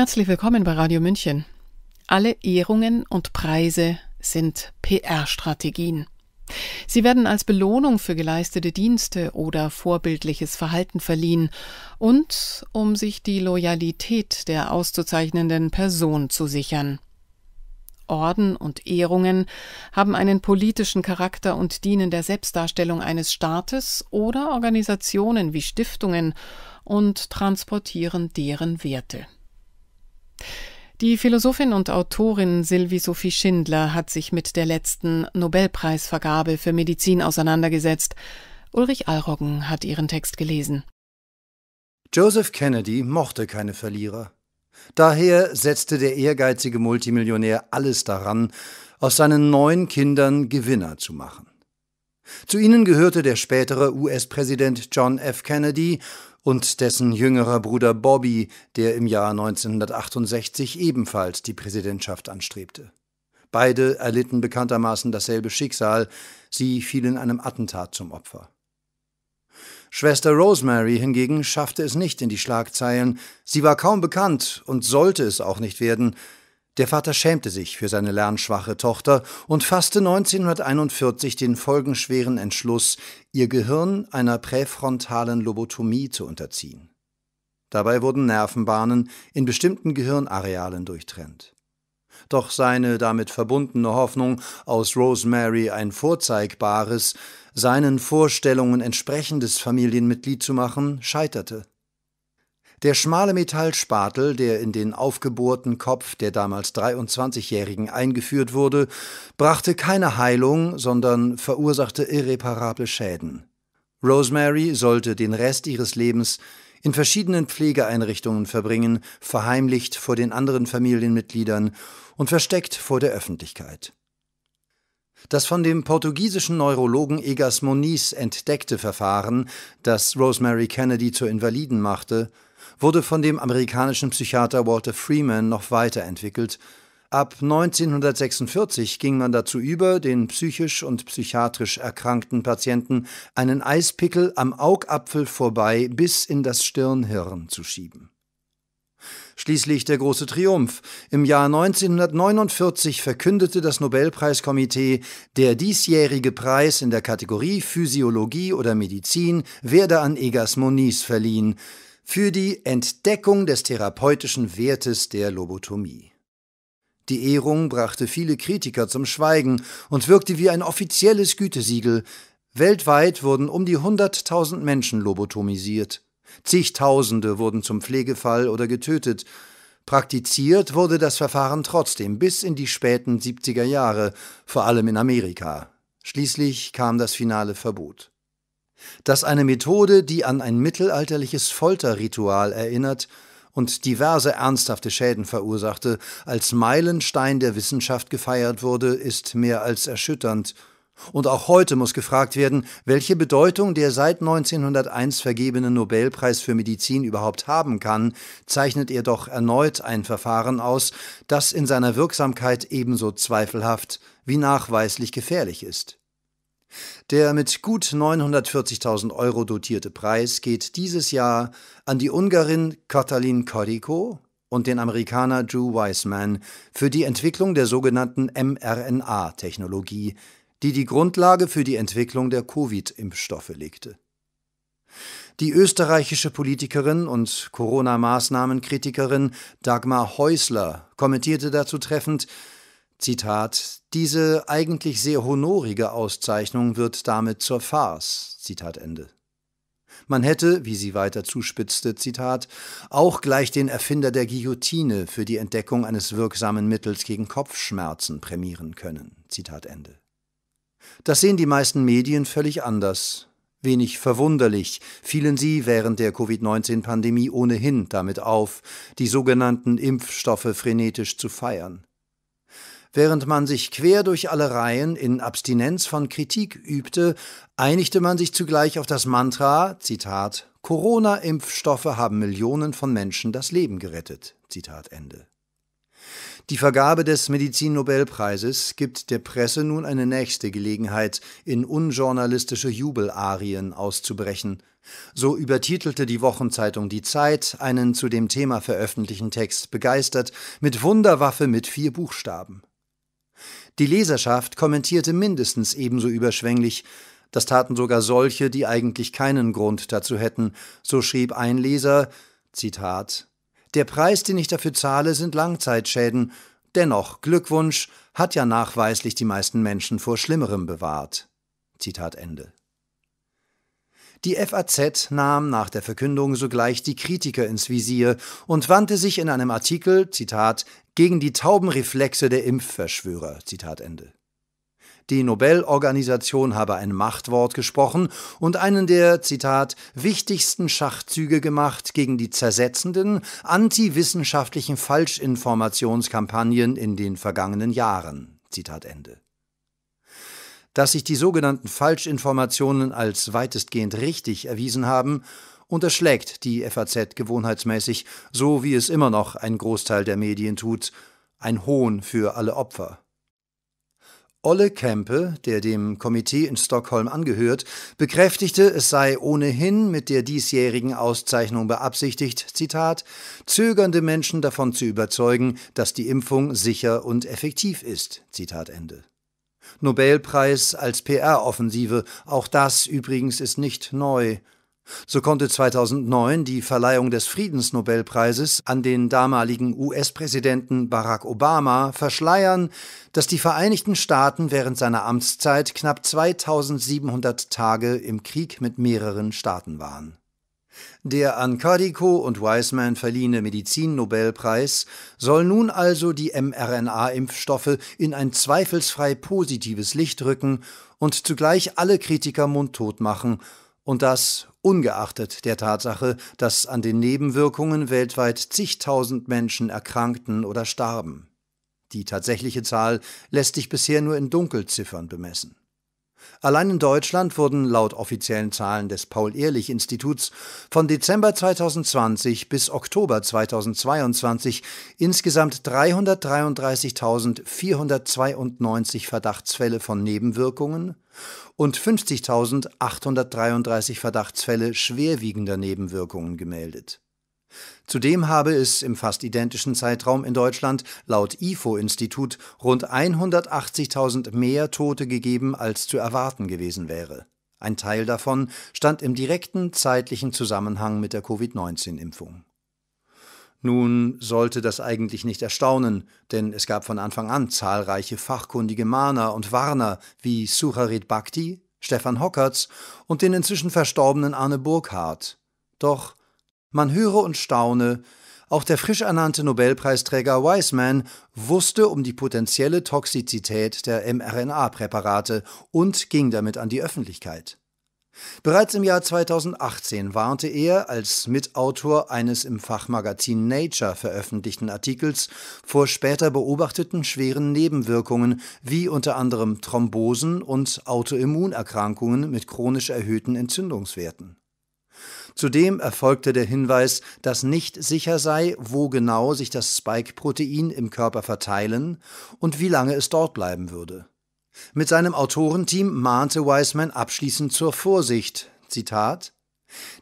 Herzlich willkommen bei Radio München. Alle Ehrungen und Preise sind PR-Strategien. Sie werden als Belohnung für geleistete Dienste oder vorbildliches Verhalten verliehen und um sich die Loyalität der auszuzeichnenden Person zu sichern. Orden und Ehrungen haben einen politischen Charakter und dienen der Selbstdarstellung eines Staates oder Organisationen wie Stiftungen und transportieren deren Werte. Die Philosophin und Autorin Sylvie Sophie Schindler hat sich mit der letzten Nobelpreisvergabe für Medizin auseinandergesetzt. Ulrich Alroggen hat ihren Text gelesen. Joseph Kennedy mochte keine Verlierer. Daher setzte der ehrgeizige Multimillionär alles daran, aus seinen neun Kindern Gewinner zu machen. Zu ihnen gehörte der spätere US-Präsident John F. Kennedy und dessen jüngerer Bruder Bobby, der im Jahr 1968 ebenfalls die Präsidentschaft anstrebte. Beide erlitten bekanntermaßen dasselbe Schicksal, sie fielen einem Attentat zum Opfer. Schwester Rosemary hingegen schaffte es nicht in die Schlagzeilen, sie war kaum bekannt und sollte es auch nicht werden, der Vater schämte sich für seine lernschwache Tochter und fasste 1941 den folgenschweren Entschluss, ihr Gehirn einer präfrontalen Lobotomie zu unterziehen. Dabei wurden Nervenbahnen in bestimmten Gehirnarealen durchtrennt. Doch seine damit verbundene Hoffnung, aus Rosemary ein vorzeigbares, seinen Vorstellungen entsprechendes Familienmitglied zu machen, scheiterte. Der schmale Metallspatel, der in den aufgebohrten Kopf der damals 23-Jährigen eingeführt wurde, brachte keine Heilung, sondern verursachte irreparable Schäden. Rosemary sollte den Rest ihres Lebens in verschiedenen Pflegeeinrichtungen verbringen, verheimlicht vor den anderen Familienmitgliedern und versteckt vor der Öffentlichkeit. Das von dem portugiesischen Neurologen Egas Moniz entdeckte Verfahren, das Rosemary Kennedy zur Invaliden machte, wurde von dem amerikanischen Psychiater Walter Freeman noch weiterentwickelt. Ab 1946 ging man dazu über, den psychisch und psychiatrisch erkrankten Patienten einen Eispickel am Augapfel vorbei bis in das Stirnhirn zu schieben. Schließlich der große Triumph. Im Jahr 1949 verkündete das Nobelpreiskomitee, der diesjährige Preis in der Kategorie Physiologie oder Medizin werde an Egas Moniz verliehen für die Entdeckung des therapeutischen Wertes der Lobotomie. Die Ehrung brachte viele Kritiker zum Schweigen und wirkte wie ein offizielles Gütesiegel. Weltweit wurden um die 100.000 Menschen lobotomisiert. Zigtausende wurden zum Pflegefall oder getötet. Praktiziert wurde das Verfahren trotzdem bis in die späten 70er Jahre, vor allem in Amerika. Schließlich kam das finale Verbot dass eine Methode, die an ein mittelalterliches Folterritual erinnert und diverse ernsthafte Schäden verursachte, als Meilenstein der Wissenschaft gefeiert wurde, ist mehr als erschütternd. Und auch heute muss gefragt werden, welche Bedeutung der seit 1901 vergebene Nobelpreis für Medizin überhaupt haben kann, zeichnet er doch erneut ein Verfahren aus, das in seiner Wirksamkeit ebenso zweifelhaft wie nachweislich gefährlich ist. Der mit gut 940.000 Euro dotierte Preis geht dieses Jahr an die Ungarin Katalin Koriko und den Amerikaner Drew Wiseman für die Entwicklung der sogenannten mRNA-Technologie, die die Grundlage für die Entwicklung der Covid-Impfstoffe legte. Die österreichische Politikerin und Corona-Maßnahmenkritikerin Dagmar Häusler kommentierte dazu treffend, Zitat, diese eigentlich sehr honorige Auszeichnung wird damit zur Farce. Zitat Ende. Man hätte, wie sie weiter zuspitzte, Zitat, auch gleich den Erfinder der Guillotine für die Entdeckung eines wirksamen Mittels gegen Kopfschmerzen prämieren können. Zitat Ende. Das sehen die meisten Medien völlig anders. Wenig verwunderlich fielen sie während der Covid-19-Pandemie ohnehin damit auf, die sogenannten Impfstoffe frenetisch zu feiern. Während man sich quer durch alle Reihen in Abstinenz von Kritik übte, einigte man sich zugleich auf das Mantra, Zitat, Corona-Impfstoffe haben Millionen von Menschen das Leben gerettet. Zitat Ende. Die Vergabe des Medizin-Nobelpreises gibt der Presse nun eine nächste Gelegenheit, in unjournalistische Jubelarien auszubrechen. So übertitelte die Wochenzeitung Die Zeit einen zu dem Thema veröffentlichten Text begeistert mit Wunderwaffe mit vier Buchstaben. Die Leserschaft kommentierte mindestens ebenso überschwänglich, das taten sogar solche, die eigentlich keinen Grund dazu hätten. So schrieb ein Leser, Zitat, Der Preis, den ich dafür zahle, sind Langzeitschäden. Dennoch, Glückwunsch hat ja nachweislich die meisten Menschen vor Schlimmerem bewahrt. Zitat Ende. Die FAZ nahm nach der Verkündung sogleich die Kritiker ins Visier und wandte sich in einem Artikel, Zitat, gegen die tauben Reflexe der Impfverschwörer, Zitat Ende. Die Nobelorganisation habe ein Machtwort gesprochen und einen der, Zitat, wichtigsten Schachzüge gemacht gegen die zersetzenden, antiwissenschaftlichen Falschinformationskampagnen in den vergangenen Jahren. Zitat Ende dass sich die sogenannten Falschinformationen als weitestgehend richtig erwiesen haben, unterschlägt die FAZ gewohnheitsmäßig, so wie es immer noch ein Großteil der Medien tut, ein Hohn für alle Opfer. Olle Kempe, der dem Komitee in Stockholm angehört, bekräftigte, es sei ohnehin mit der diesjährigen Auszeichnung beabsichtigt, Zitat, zögernde Menschen davon zu überzeugen, dass die Impfung sicher und effektiv ist, Zitat Ende. Nobelpreis als PR-Offensive, auch das übrigens ist nicht neu. So konnte 2009 die Verleihung des Friedensnobelpreises an den damaligen US-Präsidenten Barack Obama verschleiern, dass die Vereinigten Staaten während seiner Amtszeit knapp 2700 Tage im Krieg mit mehreren Staaten waren. Der an Cardico und Wiseman verliehene Medizinnobelpreis soll nun also die mRNA-Impfstoffe in ein zweifelsfrei positives Licht rücken und zugleich alle Kritiker mundtot machen, und das ungeachtet der Tatsache, dass an den Nebenwirkungen weltweit zigtausend Menschen erkrankten oder starben. Die tatsächliche Zahl lässt sich bisher nur in Dunkelziffern bemessen. Allein in Deutschland wurden laut offiziellen Zahlen des Paul-Ehrlich-Instituts von Dezember 2020 bis Oktober 2022 insgesamt 333.492 Verdachtsfälle von Nebenwirkungen und 50.833 Verdachtsfälle schwerwiegender Nebenwirkungen gemeldet Zudem habe es im fast identischen Zeitraum in Deutschland laut IFO-Institut rund 180.000 mehr Tote gegeben, als zu erwarten gewesen wäre. Ein Teil davon stand im direkten zeitlichen Zusammenhang mit der Covid-19-Impfung. Nun sollte das eigentlich nicht erstaunen, denn es gab von Anfang an zahlreiche fachkundige Mahner und Warner wie Sucharit Bhakti, Stefan Hockertz und den inzwischen verstorbenen Arne Burkhardt. Doch man höre und staune, auch der frisch ernannte Nobelpreisträger Wiseman wusste um die potenzielle Toxizität der mRNA-Präparate und ging damit an die Öffentlichkeit. Bereits im Jahr 2018 warnte er als Mitautor eines im Fachmagazin Nature veröffentlichten Artikels vor später beobachteten schweren Nebenwirkungen wie unter anderem Thrombosen und Autoimmunerkrankungen mit chronisch erhöhten Entzündungswerten. Zudem erfolgte der Hinweis, dass nicht sicher sei, wo genau sich das Spike-Protein im Körper verteilen und wie lange es dort bleiben würde. Mit seinem Autorenteam mahnte Wiseman abschließend zur Vorsicht. Zitat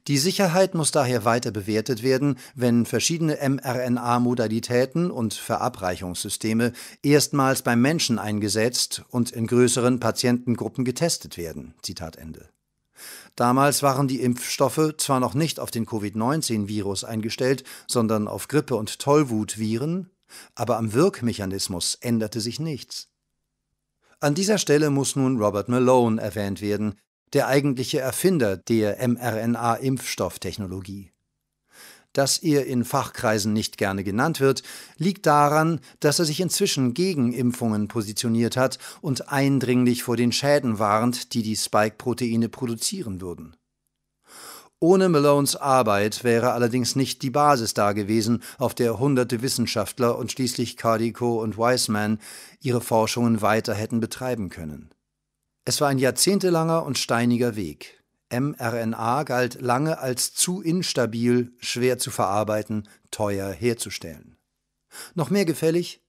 die Sicherheit muss daher weiter bewertet werden, wenn verschiedene mRNA-Modalitäten und Verabreichungssysteme erstmals beim Menschen eingesetzt und in größeren Patientengruppen getestet werden. Zitat Ende. Damals waren die Impfstoffe zwar noch nicht auf den Covid-19-Virus eingestellt, sondern auf Grippe- und Tollwutviren, aber am Wirkmechanismus änderte sich nichts. An dieser Stelle muss nun Robert Malone erwähnt werden, der eigentliche Erfinder der mRNA-Impfstofftechnologie dass er in Fachkreisen nicht gerne genannt wird, liegt daran, dass er sich inzwischen gegen Impfungen positioniert hat und eindringlich vor den Schäden warnt, die die Spike-Proteine produzieren würden. Ohne Malones Arbeit wäre allerdings nicht die Basis da gewesen, auf der hunderte Wissenschaftler und schließlich Cardico und Wiseman ihre Forschungen weiter hätten betreiben können. Es war ein jahrzehntelanger und steiniger Weg mRNA galt lange als zu instabil, schwer zu verarbeiten, teuer herzustellen. Noch mehr gefällig?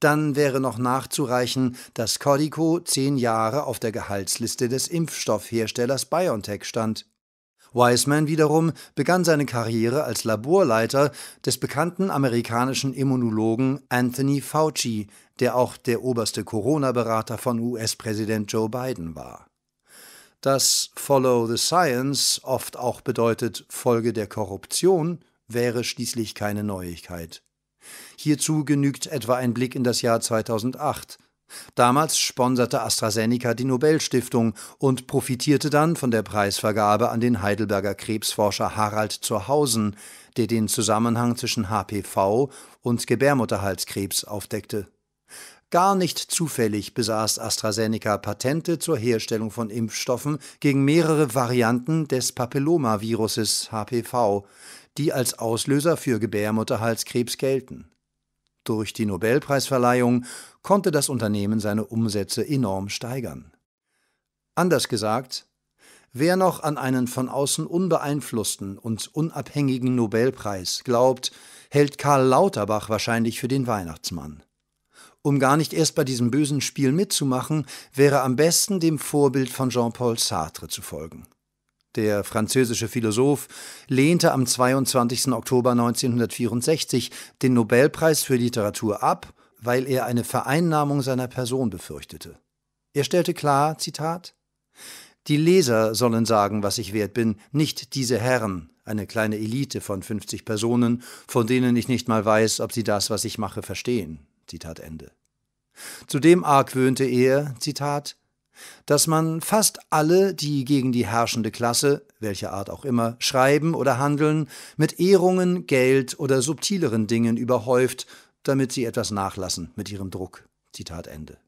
Dann wäre noch nachzureichen, dass Codico zehn Jahre auf der Gehaltsliste des Impfstoffherstellers BioNTech stand. Wiseman wiederum begann seine Karriere als Laborleiter des bekannten amerikanischen Immunologen Anthony Fauci, der auch der oberste Corona-Berater von US-Präsident Joe Biden war dass Follow the Science oft auch bedeutet Folge der Korruption, wäre schließlich keine Neuigkeit. Hierzu genügt etwa ein Blick in das Jahr 2008. Damals sponserte AstraZeneca die Nobelstiftung und profitierte dann von der Preisvergabe an den Heidelberger Krebsforscher Harald Zurhausen, der den Zusammenhang zwischen HPV und Gebärmutterhalskrebs aufdeckte. Gar nicht zufällig besaß AstraZeneca Patente zur Herstellung von Impfstoffen gegen mehrere Varianten des Papillomaviruses HPV, die als Auslöser für Gebärmutterhalskrebs gelten. Durch die Nobelpreisverleihung konnte das Unternehmen seine Umsätze enorm steigern. Anders gesagt, wer noch an einen von außen unbeeinflussten und unabhängigen Nobelpreis glaubt, hält Karl Lauterbach wahrscheinlich für den Weihnachtsmann um gar nicht erst bei diesem bösen Spiel mitzumachen, wäre am besten dem Vorbild von Jean-Paul Sartre zu folgen. Der französische Philosoph lehnte am 22. Oktober 1964 den Nobelpreis für Literatur ab, weil er eine Vereinnahmung seiner Person befürchtete. Er stellte klar, Zitat, die Leser sollen sagen, was ich wert bin, nicht diese Herren, eine kleine Elite von 50 Personen, von denen ich nicht mal weiß, ob sie das, was ich mache, verstehen. Zitat Ende. Zudem argwöhnte er, Zitat, dass man fast alle, die gegen die herrschende Klasse, welcher Art auch immer, schreiben oder handeln, mit Ehrungen, Geld oder subtileren Dingen überhäuft, damit sie etwas nachlassen mit ihrem Druck. Zitat Ende.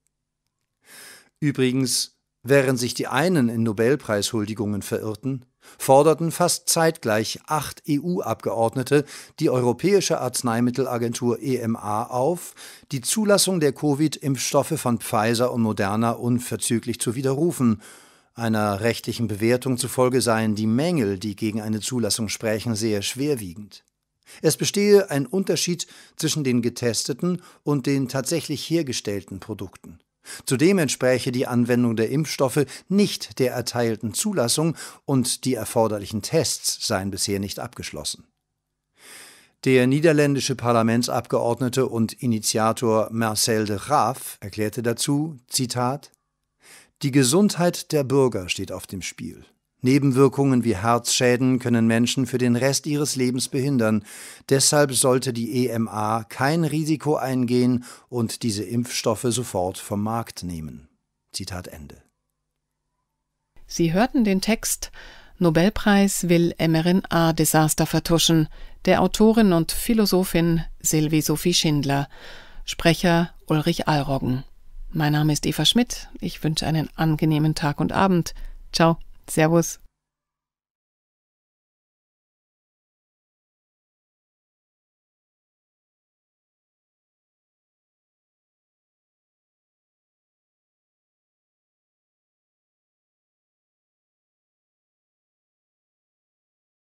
Übrigens, Während sich die einen in Nobelpreishuldigungen verirrten, forderten fast zeitgleich acht EU-Abgeordnete die Europäische Arzneimittelagentur EMA auf, die Zulassung der Covid-Impfstoffe von Pfizer und Moderna unverzüglich zu widerrufen. Einer rechtlichen Bewertung zufolge seien die Mängel, die gegen eine Zulassung sprechen, sehr schwerwiegend. Es bestehe ein Unterschied zwischen den getesteten und den tatsächlich hergestellten Produkten. Zudem entspräche die Anwendung der Impfstoffe nicht der erteilten Zulassung und die erforderlichen Tests seien bisher nicht abgeschlossen. Der niederländische Parlamentsabgeordnete und Initiator Marcel de Graaf erklärte dazu, Zitat, Die Gesundheit der Bürger steht auf dem Spiel. Nebenwirkungen wie Herzschäden können Menschen für den Rest ihres Lebens behindern. Deshalb sollte die EMA kein Risiko eingehen und diese Impfstoffe sofort vom Markt nehmen. Zitat Ende. Sie hörten den Text Nobelpreis will mRNA-Desaster vertuschen der Autorin und Philosophin Sylvie Sophie Schindler, Sprecher Ulrich Allroggen. Mein Name ist Eva Schmidt. Ich wünsche einen angenehmen Tag und Abend. Ciao. Servus.